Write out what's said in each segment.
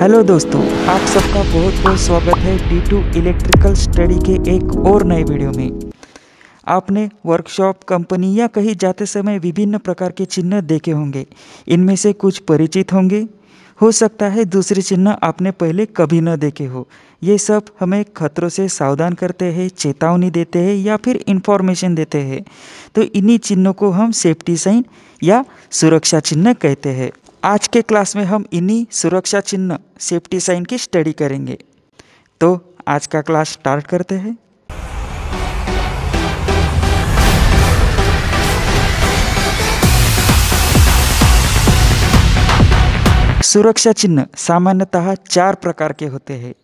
hello दोस्तों आप सबका बहुत बहुत स्वागत है डी टू इलेक्ट्रिकल स्टडी के एक और नए वीडियो में आपने वर्कशॉप कंपनी या कहीं जाते समय विभिन्न प्रकार के चिन्ह देखे होंगे इनमें से कुछ परिचित होंगे हो सकता है दूसरे चिन्ह आपने पहले कभी न देखे हो ये सब हमें खतरों से सावधान करते हैं चेतावनी देते हैं या फिर इन्फॉर्मेशन देते हैं तो इन्हीं चिन्हों को हम सेफ्टी साइन या सुरक्षा चिन्ह कहते हैं आज के क्लास में हम इन्हीं सुरक्षा चिन्ह सेफ्टी साइन की स्टडी करेंगे तो आज का क्लास स्टार्ट करते हैं सुरक्षा चिन्ह सामान्यतः चार प्रकार के होते हैं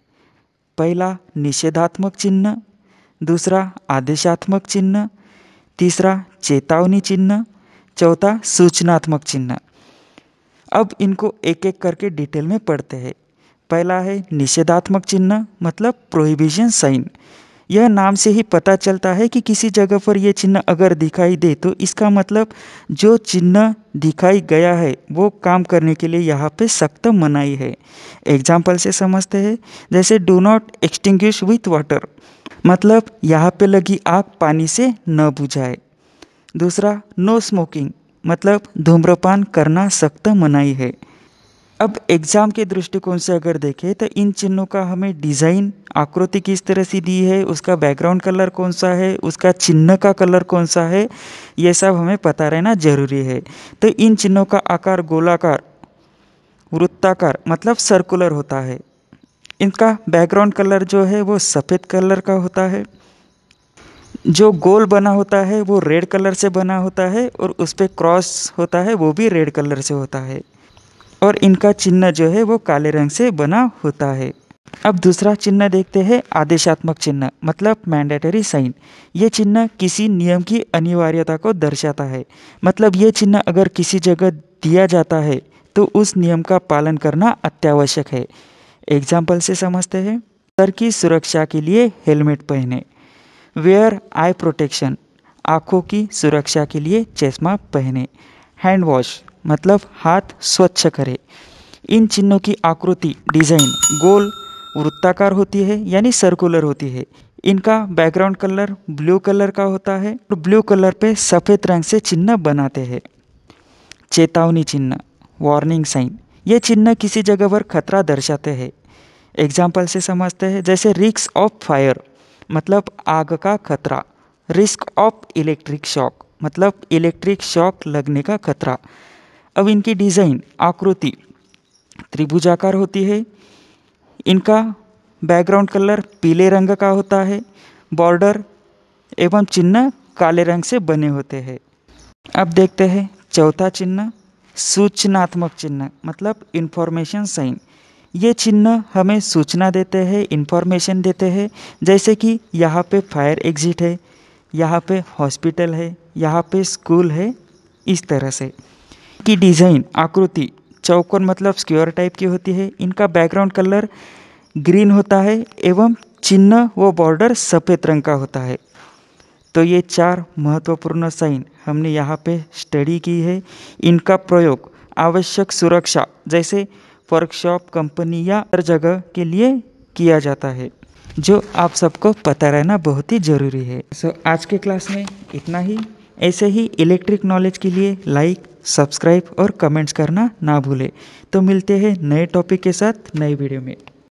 पहला निषेधात्मक चिन्ह दूसरा आदेशात्मक चिन्ह तीसरा चेतावनी चिन्ह चौथा सूचनात्मक चिन्ह अब इनको एक एक करके डिटेल में पढ़ते हैं पहला है निषेधात्मक चिन्ह मतलब प्रोहिबिशन साइन यह नाम से ही पता चलता है कि किसी जगह पर यह चिन्ह अगर दिखाई दे तो इसका मतलब जो चिन्ह दिखाई गया है वो काम करने के लिए यहाँ पे सख्त मनाई है एग्जाम्पल से समझते हैं जैसे do not extinguish with water मतलब यहाँ पे लगी आग पानी से न बुझाए दूसरा नो स्मोकिंग मतलब धूम्रपान करना सख्त मनाही है अब एग्ज़ाम के दृष्टिकोण से अगर देखें तो इन चिन्हों का हमें डिज़ाइन आकृति किस तरह से दी है उसका बैकग्राउंड कलर कौन सा है उसका चिन्ह का कलर कौन सा है ये सब हमें पता रहना जरूरी है तो इन चिन्हों का आकार गोलाकार वृत्ताकार मतलब सर्कुलर होता है इनका बैकग्राउंड कलर जो है वो सफ़ेद कलर का होता है जो गोल बना होता है वो रेड कलर से बना होता है और उस पर क्रॉस होता है वो भी रेड कलर से होता है और इनका चिन्ह जो है वो काले रंग से बना होता है अब दूसरा चिन्ह देखते हैं आदेशात्मक चिन्ह मतलब मैंडेटरी साइन ये चिन्ह किसी नियम की अनिवार्यता को दर्शाता है मतलब ये चिन्ह अगर किसी जगह दिया जाता है तो उस नियम का पालन करना अत्यावश्यक है एग्जाम्पल से समझते हैं सर की सुरक्षा के लिए हेलमेट पहने वेयर आई प्रोटेक्शन आँखों की सुरक्षा के लिए चश्मा पहने हैंड वॉश मतलब हाथ स्वच्छ करें इन चिन्हों की आकृति डिज़ाइन गोल वृत्ताकार होती है यानी सर्कुलर होती है इनका बैकग्राउंड कलर ब्लू कलर का होता है और ब्लू कलर पे सफ़ेद रंग से चिन्ह बनाते हैं चेतावनी चिन्ह वार्निंग साइन ये चिन्ह किसी जगह पर खतरा दर्शाते हैं एग्जाम्पल से समझते हैं जैसे रिक्स ऑफ फायर मतलब आग का खतरा रिस्क ऑफ इलेक्ट्रिक शॉक मतलब इलेक्ट्रिक शॉक लगने का खतरा अब इनकी डिज़ाइन आकृति त्रिभुजाकार होती है इनका बैकग्राउंड कलर पीले रंग का होता है बॉर्डर एवं चिन्ह काले रंग से बने होते हैं अब देखते हैं चौथा चिन्ह सूचनात्मक चिन्ह मतलब इन्फॉर्मेशन साइन ये चिन्ह हमें सूचना देते हैं इन्फॉर्मेशन देते हैं जैसे कि यहाँ पे फायर एग्जिट है यहाँ पे हॉस्पिटल है यहाँ पे स्कूल है इस तरह से कि डिज़ाइन आकृति चौकोर मतलब स्क्योर टाइप की होती है इनका बैकग्राउंड कलर ग्रीन होता है एवं चिन्ह व बॉर्डर सफ़ेद रंग का होता है तो ये चार महत्वपूर्ण साइन हमने यहाँ पे स्टडी की है इनका प्रयोग आवश्यक सुरक्षा जैसे वर्कशॉप कंपनी या हर जगह के लिए किया जाता है जो आप सबको पता रहना बहुत ही ज़रूरी है सो so, आज के क्लास में इतना ही ऐसे ही इलेक्ट्रिक नॉलेज के लिए लाइक सब्सक्राइब और कमेंट्स करना ना भूलें तो मिलते हैं नए टॉपिक के साथ नए वीडियो में